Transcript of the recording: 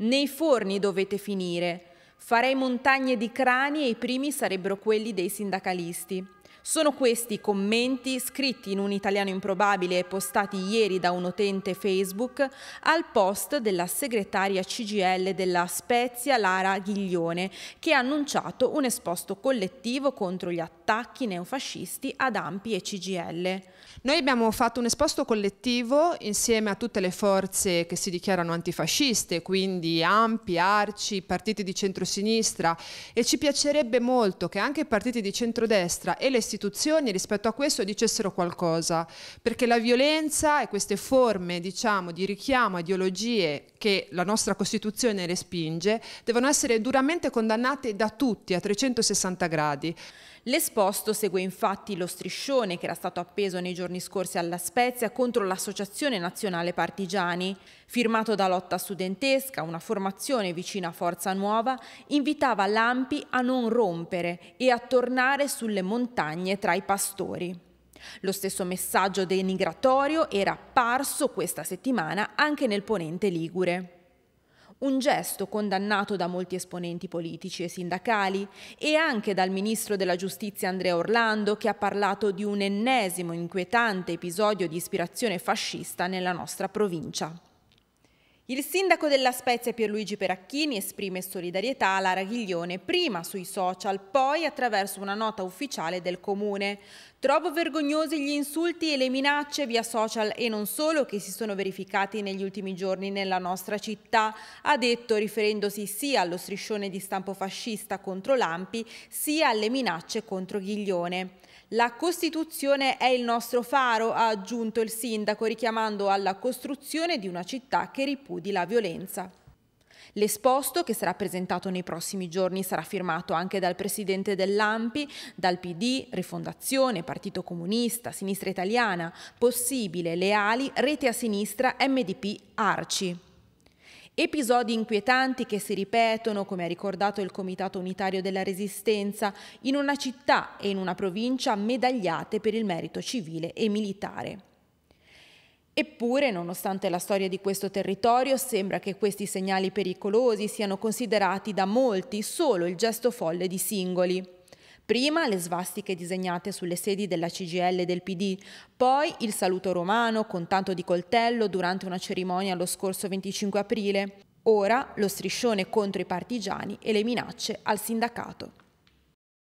Nei forni dovete finire, Farei montagne di crani e i primi sarebbero quelli dei sindacalisti. Sono questi commenti, scritti in un italiano improbabile e postati ieri da un utente Facebook, al post della segretaria CGL della Spezia Lara Ghiglione, che ha annunciato un esposto collettivo contro gli attacchi neofascisti ad Ampi e CGL. Noi abbiamo fatto un esposto collettivo insieme a tutte le forze che si dichiarano antifasciste, quindi Ampi, Arci, partiti di centrosinistra centrosinistra e ci piacerebbe molto che anche i partiti di centrodestra e le istituzioni rispetto a questo dicessero qualcosa, perché la violenza e queste forme diciamo, di richiamo a ideologie che la nostra Costituzione respinge, devono essere duramente condannate da tutti a 360 gradi. L'esposto segue infatti lo striscione che era stato appeso nei giorni scorsi alla Spezia contro l'Associazione Nazionale Partigiani, firmato da Lotta Studentesca, una formazione vicina a Forza Nuova, invitava l'Ampi a non rompere e a tornare sulle montagne tra i pastori. Lo stesso messaggio denigratorio era apparso questa settimana anche nel ponente ligure. Un gesto condannato da molti esponenti politici e sindacali e anche dal ministro della giustizia Andrea Orlando che ha parlato di un ennesimo inquietante episodio di ispirazione fascista nella nostra provincia. Il sindaco della Spezia Pierluigi Peracchini esprime solidarietà alla Raghiglione prima sui social, poi attraverso una nota ufficiale del comune. Trovo vergognosi gli insulti e le minacce via social e non solo che si sono verificati negli ultimi giorni nella nostra città, ha detto riferendosi sia allo striscione di stampo fascista contro Lampi sia alle minacce contro Ghiglione. La Costituzione è il nostro faro, ha aggiunto il sindaco richiamando alla costruzione di una città che riputa Yehudi la violenza. L'esposto, che sarà presentato nei prossimi giorni, sarà firmato anche dal presidente dell'AMPI, dal PD, Rifondazione, Partito Comunista, Sinistra Italiana, Possibile, Leali, Rete a Sinistra, MDP, Arci. Episodi inquietanti che si ripetono, come ha ricordato il Comitato Unitario della Resistenza, in una città e in una provincia medagliate per il merito civile e militare. Eppure, nonostante la storia di questo territorio, sembra che questi segnali pericolosi siano considerati da molti solo il gesto folle di singoli. Prima le svastiche disegnate sulle sedi della CGL e del PD, poi il saluto romano con tanto di coltello durante una cerimonia lo scorso 25 aprile, ora lo striscione contro i partigiani e le minacce al sindacato.